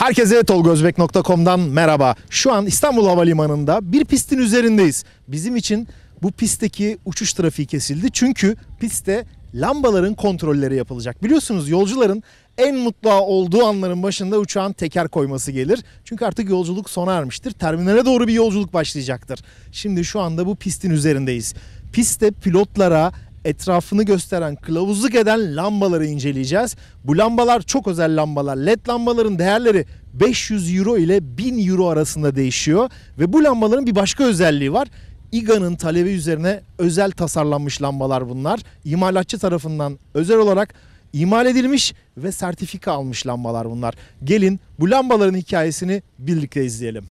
Herkese tolgozbek.com'dan merhaba. Şu an İstanbul Havalimanı'nda bir pistin üzerindeyiz. Bizim için bu pistteki uçuş trafiği kesildi. Çünkü pistte lambaların kontrolleri yapılacak. Biliyorsunuz yolcuların en mutlu olduğu anların başında uçağın teker koyması gelir. Çünkü artık yolculuk sona ermiştir. Terminale doğru bir yolculuk başlayacaktır. Şimdi şu anda bu pistin üzerindeyiz. Piste pilotlara etrafını gösteren, kılavuzluk eden lambaları inceleyeceğiz. Bu lambalar çok özel lambalar. LED lambaların değerleri 500 euro ile 1000 euro arasında değişiyor ve bu lambaların bir başka özelliği var. IGA'nın talebi üzerine özel tasarlanmış lambalar bunlar. İmalatçı tarafından özel olarak imal edilmiş ve sertifika almış lambalar bunlar. Gelin bu lambaların hikayesini birlikte izleyelim.